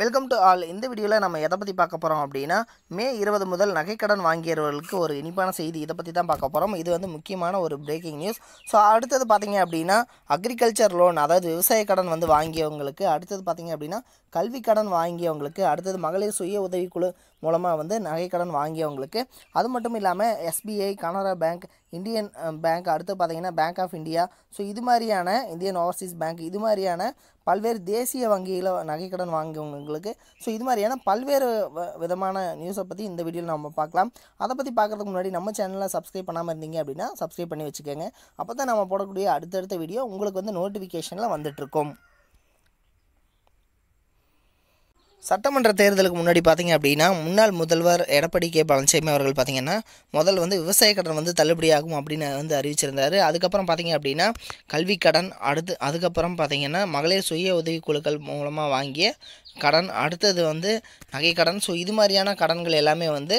welcome to all இந்த வீடியோவில் நம்ம எதை பற்றி பார்க்க போகிறோம் அப்படின்னா மே இருபது முதல் நகைக்கடன் வாங்கியவர்களுக்கு ஒரு இனிப்பான செய்தி இதை பற்றி தான் பார்க்க போகிறோம் இது வந்து முக்கியமான ஒரு பிரேக்கிங் நியூஸ் ஸோ அடுத்தது பார்த்திங்க அப்படின்னா அக்ரிகல்ச்சர் லோன் அதாவது விவசாய கடன் வந்து வாங்கியவங்களுக்கு அடுத்தது பார்த்திங்க அப்படின்னா கல்வி கடன் வாங்கியவங்களுக்கு அடுத்தது மகளிர் சுய உதவிக்குழு மூலமாக வந்து நகைக்கடன் வாங்கியவங்களுக்கு அது மட்டும் இல்லாமல் SBI Canara bank Indian bank அடுத்து பார்த்திங்கன்னா பேங்க் ஆஃப் இந்தியா ஸோ இது மாதிரியான இந்தியன் ஓவர்சீஸ் பேங்க் இது மாதிரியான பல்வேறு தேசிய வங்கியில் நகைக்கடன் வாங்கியவங்களுக்கு ஸோ இது மாதிரியான பல்வேறு விதமான நியூஸை பற்றி இந்த வீடியோவில் நம்ம பார்க்கலாம் அதை பற்றி பார்க்குறதுக்கு முன்னாடி நம்ம சேனலில் சப்ஸ்கிரைப் பண்ணாமல் இருந்தீங்க அப்படின்னா சப்ஸ்கிரைப் பண்ணி வச்சுக்கோங்க அப்போ தான் நம்ம போடக்கூடிய அடுத்தடுத்த வீடியோ உங்களுக்கு வந்து நோட்டிஃபிகேஷனில் வந்துட்டுருக்கோம் சட்டமன்ற தேர்தலுக்கு முன்னாடி பார்த்தீங்க அப்படின்னா முன்னாள் முதல்வர் எடப்பாடி கே பழனிசாமி அவர்கள் பார்த்தீங்கன்னா முதல் வந்து விவசாய கடன் வந்து தள்ளுபடியாகும் அப்படின்னு வந்து அறிவிச்சிருந்தார் அதுக்கப்புறம் பார்த்தீங்க அப்படின்னா கல்விக்கடன் கடன் அடுத்து அதுக்கப்புறம் பார்த்தீங்கன்னா மகளிர் சுய உதவி குழுக்கள் மூலமாக வாங்கிய கடன் அடுத்தது வந்து நகை கடன் ஸோ இது மாதிரியான கடன்கள் எல்லாமே வந்து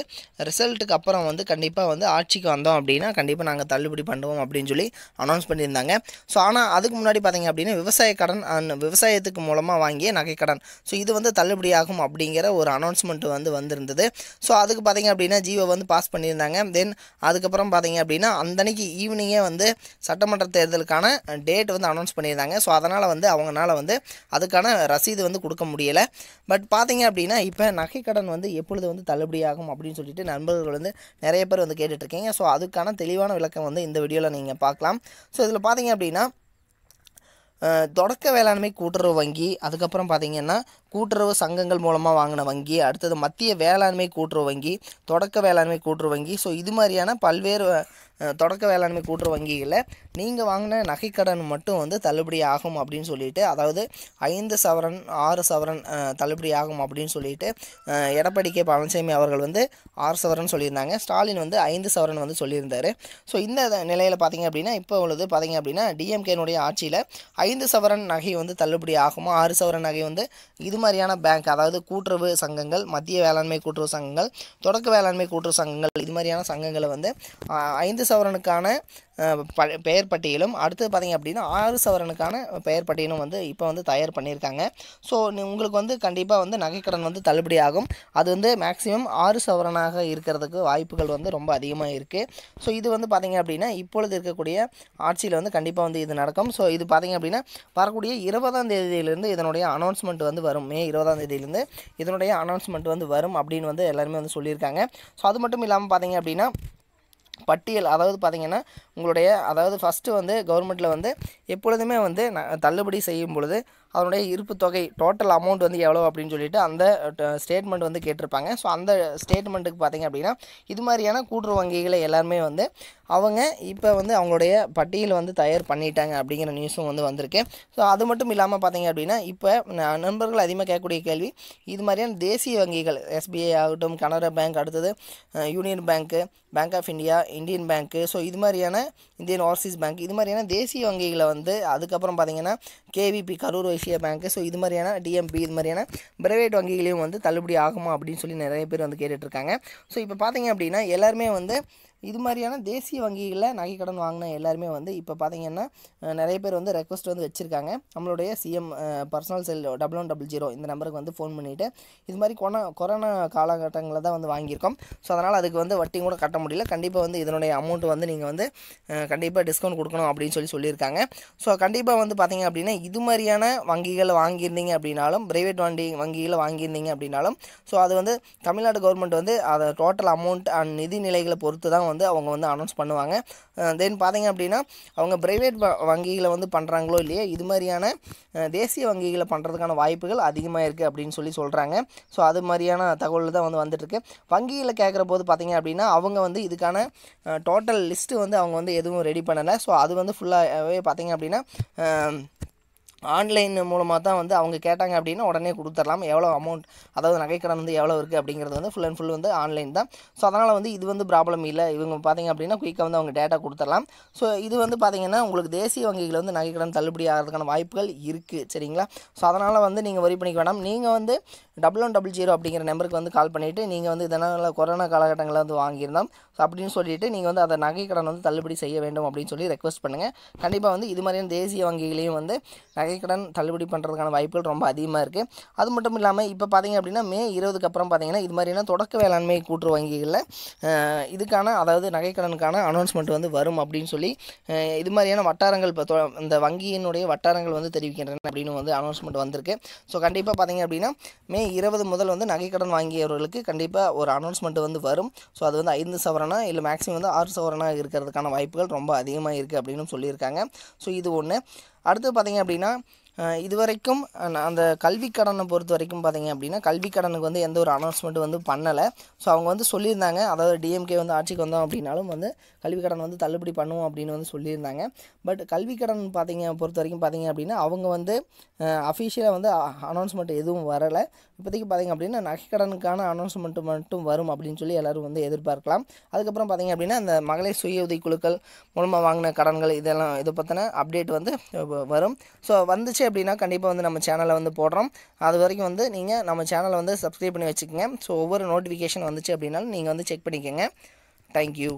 ரிசல்ட்டுக்கு அப்புறம் வந்து கண்டிப்பாக வந்து ஆட்சிக்கு வந்தோம் அப்படின்னா கண்டிப்பாக நாங்கள் தள்ளுபடி பண்ணுவோம் அப்படின்னு சொல்லி அனௌன்ஸ் பண்ணியிருந்தாங்க ஸோ ஆனால் அதுக்கு முன்னாடி பார்த்திங்க அப்படின்னா விவசாய கடன் அண்ட் விவசாயத்துக்கு மூலமாக வாங்கிய நகை கடன் ஸோ இது வந்து தள்ளுபடி ஆகும் அப்படிங்கிற ஒரு அனௌன்ஸ்மெண்ட் வந்து வந்திருந்தது ஸோ அதுக்கு பார்த்திங்க அப்படின்னா ஜியோ வந்து பாஸ் பண்ணியிருந்தாங்க தென் அதுக்கப்புறம் பார்த்திங்க அப்படின்னா அந்தன்னைக்கு ஈவினிங்கே வந்து சட்டமன்ற தேர்தலுக்கான டேட் வந்து அனௌன்ஸ் பண்ணியிருந்தாங்க ஸோ அதனால் வந்து அவங்களால வந்து அதுக்கான ரசீது வந்து கொடுக்க முடியலை பட் பார்த்தீங்க அப்படின்னா இப்போ நகைக்கடன் வந்து எப்பொழுது வந்து தள்ளுபடியாகும் அப்படின்னு சொல்லிட்டு நண்பர்கள் வந்து நிறைய பேர் வந்து கேட்டுட்ருக்கீங்க ஸோ அதுக்கான தெளிவான விளக்கம் வந்து இந்த வீடியோவில் நீங்கள் பார்க்கலாம் ஸோ இதில் பார்த்தீங்க அப்படின்னா தொடக்க வேளாண்மை கூட்டுறவு வங்கி அதுக்கப்புறம் பார்த்திங்கன்னா கூட்டுறவு சங்கங்கள் மூலமாக வாங்கின வங்கி அடுத்தது மத்திய வேளாண்மை கூட்டுறவு வங்கி தொடக்க வேளாண்மை கூட்டுறவு வங்கி ஸோ இது மாதிரியான பல்வேறு தொடக்க வேளாண்மை கூட்டுறவு வங்கிகளில் நீங்கள் வாங்கின நகைக்கடன் மட்டும் வந்து தள்ளுபடி ஆகும் அப்படின்னு சொல்லிட்டு அதாவது ஐந்து சவரன் ஆறு சவரன் தள்ளுபடி ஆகும் அப்படின்னு சொல்லிட்டு எடப்பாடி கே பழனிசாமி அவர்கள் வந்து ஆறு சவரன் சொல்லியிருந்தாங்க ஸ்டாலின் வந்து ஐந்து சவரன் வந்து சொல்லியிருந்தார் ஸோ இந்த நிலையில் பார்த்தீங்க அப்படின்னா இப்போ உள்ளது பார்த்தீங்க அப்படின்னா டிஎம்கேனுடைய ஆட்சியில் ஐந்து சவரன் நகை வந்து தள்ளுபடி ஆகுமா ஆறு சவரன் நகை வந்து இது மாதிரியான பேங்க் அதாவது கூட்டுறவு சங்கங்கள் மத்திய வேளாண்மை கூட்டுறவு சங்கங்கள் தொடக்க வேளாண்மை கூட்டுறவு சங்கங்கள் இது மாதிரியான சங்கங்களை வந்து ஐந்து சவரனுக்கான ப பெயர் பட்டியலும் அடுத்து பார்த்திங்க அப்படின்னா ஆறு சவரனுக்கான பெயர் பட்டியலும் வந்து இப்போ வந்து தயார் பண்ணியிருக்காங்க ஸோ உங்களுக்கு வந்து கண்டிப்பாக வந்து நகைக்கடன் வந்து தள்ளுபடி ஆகும் அது வந்து மேக்ஸிமம் ஆறு சவரனாக இருக்கிறதுக்கு வாய்ப்புகள் வந்து ரொம்ப அதிகமாக இருக்குது ஸோ இது வந்து பார்த்திங்க அப்படின்னா இப்பொழுது இருக்கக்கூடிய ஆட்சியில் வந்து கண்டிப்பாக வந்து இது நடக்கும் ஸோ இது பார்த்திங்க அப்படின்னா வரக்கூடிய இருபதாம் தேதியிலேருந்து இதனுடைய அனௌன்ஸ்மெண்ட் வந்து வரும் மே இருபதாம் தேதியிலேருந்து இதனுடைய அனௌன்ஸ்மெண்ட் வந்து வரும் அப்படின்னு வந்து எல்லாருமே வந்து சொல்லியிருக்காங்க ஸோ அது மட்டும் இல்லாமல் பார்த்திங்க அப்படின்னா பட்டியல் அதாவது பார்த்திங்கன்னா உங்களுடைய அதாவது ஃபஸ்ட்டு வந்து கவர்மெண்ட்டில் வந்து எப்பொழுதுமே வந்து தள்ளுபடி செய்யும் பொழுது அதனுடைய இருப்பு தொகை டோட்டல் அமௌண்ட் வந்து எவ்வளோ அப்படின்னு சொல்லிட்டு அந்த ஸ்டேட்மெண்ட் வந்து கேட்டிருப்பாங்க ஸோ அந்த ஸ்டேட்மெண்ட்டுக்கு பார்த்திங்க அப்படின்னா இது மாதிரியான கூட்டுறவு வங்கிகளை எல்லாருமே வந்து அவங்க இப்போ வந்து அவங்களுடைய பட்டியல் வந்து தயார் பண்ணிட்டாங்க அப்படிங்கிற நியூஸும் வந்து வந்திருக்கு ஸோ அது மட்டும் இல்லாமல் பார்த்தீங்க அப்படின்னா இப்போ நண்பர்கள் அதிகமாக கேட்கக்கூடிய கேள்வி இது மாதிரியான தேசிய வங்கிகள் எஸ்பிஐ ஆகட்டும் கனரா பேங்க் அடுத்தது யூனியன் பேங்க்கு பேங்க் ஆஃப் இந்தியா இந்தியன் பேங்க்கு ஸோ இது மாதிரியான இந்தியன் ஓவர்சீஸ் பேங்க் இது மாதிரியான தேசிய வங்கிகளை வந்து அதுக்கப்புறம் பார்த்திங்கன்னா கேவிபி கரூர் ஏசிய பேங்க் ஸோ இது மாதிரியான டிஎம்பி இது மாதிரியான பிரைவேட் வங்கிகளையும் வந்து தள்ளுபடி ஆகுமா அப்படின்னு சொல்லி நிறைய பேர் வந்து கேட்டுட்ருக்காங்க ஸோ இப்போ பார்த்தீங்க அப்படின்னா எல்லாருமே வந்து இது மாதிரியான தேசிய வங்கிகளில் நகை கடன் வாங்கின எல்லாருமே வந்து இப்போ பார்த்தீங்கன்னா நிறைய பேர் வந்து ரெக்வஸ்ட் வந்து வச்சுருக்காங்க நம்மளுடைய CM personal cell double one double zero இந்த நம்பருக்கு வந்து ஃபோன் பண்ணிவிட்டு இது மாதிரி கொரோனா கொரோனா காலகட்டங்களில் தான் வந்து வாங்கியிருக்கோம் ஸோ அதனால் அதுக்கு வந்து வட்டியும் கூட கட்ட முடியல கண்டிப்பாக வந்து இதனுடைய அமௌண்ட் வந்து நீங்கள் வந்து கண்டிப்பாக டிஸ்கவுண்ட் கொடுக்கணும் அப்படின்னு சொல்லி சொல்லியிருக்காங்க ஸோ கண்டிப்பாக வந்து பார்த்தீங்க அப்படின்னா இது மாதிரியான வங்கிகளை வாங்கியிருந்தீங்க அப்படின்னாலும் பிரைவேட் வண்டி வங்கிகளை வாங்கியிருந்தீங்க அப்படின்னாலும் ஸோ அது வந்து தமிழ்நாடு கவர்மெண்ட் வந்து அதை டோட்டல் அமௌண்ட் நிதி நிலைகளை பொறுத்து தான் வந்து அவங்க வந்து அனௌன்ஸ் பண்ணுவாங்க தென் பார்த்திங்க அப்படின்னா அவங்க ப்ரைவேட் வங்கிகளை வந்து பண்ணுறாங்களோ இல்லையோ இது மாதிரியான தேசிய வங்கிகளை பண்ணுறதுக்கான வாய்ப்புகள் அதிகமாக இருக்குது அப்படின்னு சொல்லி சொல்கிறாங்க ஸோ அது மாதிரியான தகவல் தான் வந்து வந்துட்டுருக்கு வங்கியில் கேட்குற போது பார்த்திங்க அப்படின்னா அவங்க வந்து இதுக்கான டோட்டல் லிஸ்ட்டு வந்து அவங்க வந்து எதுவும் ரெடி பண்ணலை ஸோ அது வந்து ஃபுல்லாகவே பார்த்தீங்க அப்படின்னா ஆன்லைன் மூலமாக தான் வந்து அவங்க கேட்டாங்க அப்படின்னா உடனே கொடுத்துடலாம் எவ்வளோ அமௌண்ட் அதாவது நகைக்கடன் வந்து எவ்வளோ இருக்குது அப்படிங்கிறது வந்து ஃபுல் அண்ட் ஃபுல் வந்து ஆன்லைன் தான் ஸோ அதனால் வந்து இது வந்து ப்ராப்ளம் இல்லை இவங்க பார்த்திங்க அப்படின்னா குயிக்காக வந்து அவங்க டேட்டா கொடுத்துடலாம் ஸோ இது வந்து பார்த்திங்கன்னா உங்களுக்கு தேசிய வங்கிகள் வந்து நகைக்கடன் தள்ளுபடி ஆகிறதுக்கான வாய்ப்புகள் இருக்குது சரிங்களா ஸோ அதனால் வந்து நீங்கள் வரி பண்ணிக்க வேண்டாம் நீங்கள் வந்து டபுள் ஒன் டபுள் ஜீரோ அப்படிங்கிற நம்பருக்கு வந்து கால் பண்ணிவிட்டு நீங்கள் வந்து இதனால் கொரோனா காலகட்டங்களில் வந்து வாங்கியிருந்தோம் ஸோ அப்படின்னு சொல்லிவிட்டு நீங்கள் வந்து அதை நகை கடன் வந்து தள்ளுபடி செய்ய வேண்டும் அப்படின்னு சொல்லி ரெக்வஸ்ட் பண்ணுங்கள் கண்டிப்பாக வந்து இது மாதிரியான தேசிய வங்கிகளையும் வந்து நகைக்கடன் தள்ளுபடி பண்ணுறதுக்கான வாய்ப்புகள் ரொம்ப அதிகமாக இருக்குது அது மட்டும் இல்லாமல் இப்போ பார்த்தீங்க அப்படின்னா மே இருபதுக்கு அப்புறம் பார்த்தீங்கன்னா இது மாதிரியான தொடக்க வேளாண்மை கூட்டுறவு வங்கிகளில் இதுக்கான அதாவது நகைக்கடனுக்கான அனௌன்ஸ்மெண்ட் வந்து வரும் அப்படின்னு சொல்லி இது மாதிரியான வட்டாரங்கள் இப்போ இந்த வங்கியினுடைய வட்டாரங்கள் வந்து தெரிவிக்கின்றன அப்படின்னு வந்து அனௌன்ஸ்மெண்ட் வந்திருக்கு ஸோ கண்டிப்பாக பார்த்தீங்க அப்படின்னா மே மே இருபது முதல் வந்து நகைக்கடன் வாங்கியவர்களுக்கு கண்டிப்பாக ஒரு அனௌன்ஸ்மெண்ட் வந்து வரும் ஸோ அது வந்து ஐந்து சவரனா இல்லை மேக்ஸிமம் வந்து ஆறு சவரனா இருக்கிறதுக்கான வாய்ப்புகள் ரொம்ப அதிகமாக இருக்குது அப்படின்னு சொல்லியிருக்காங்க ஸோ இது ஒன்று அடுத்து பார்த்திங்க அப்படின்னா இது வரைக்கும் அந்த கல்வி கடனை பொறுத்த வரைக்கும் பார்த்தீங்க அப்படின்னா கல்வி கடனுக்கு வந்து எந்த ஒரு அனௌன்ஸ்மெண்ட்டும் வந்து பண்ணலை ஸோ அவங்க வந்து சொல்லியிருந்தாங்க அதாவது டிஎம்கே வந்து ஆட்சிக்கு வந்தோம் அப்படின்னாலும் வந்து கல்விக் கடன் வந்து தள்ளுபடி பண்ணுவோம் அப்படின்னு வந்து சொல்லியிருந்தாங்க பட் கல்விக்கடன் கடன் பார்த்தீங்க பொறுத்த வரைக்கும் பார்த்தீங்க அப்படின்னா அவங்க வந்து அஃபிஷியலாக வந்து அனௌன்ஸ்மெண்ட் எதுவும் வரலை இப்போதைக்கு பார்த்தீங்க அப்படின்னா நகைக்கடனுக்கான அனௌன்ஸ்மெண்ட் மட்டும் வரும் அப்படின்னு சொல்லி எல்லோரும் வந்து எதிர்பார்க்கலாம் அதுக்கப்புறம் பார்த்தீங்க அப்படின்னா அந்த மகளிர் சுய உதவி குழுக்கள் மூலமாக வாங்கின கடன்கள் இதெல்லாம் இதை பற்றின அப்டேட் வந்து வரும் ஸோ வந்துச்சு வந்துச்சு அப்படின்னா கண்டிப்பாக வந்து நம்ம சேனலை வந்து போடுறோம் அது வரைக்கும் வந்து நீங்கள் நம்ம சேனலை வந்து சப்ஸ்கிரைப் பண்ணி வச்சுக்கோங்க ஸோ ஒவ்வொரு நோட்டிஃபிகேஷன் வந்துச்சு அப்படின்னாலும் நீங்கள் வந்து செக் பண்ணிக்கோங்க தேங்க்யூ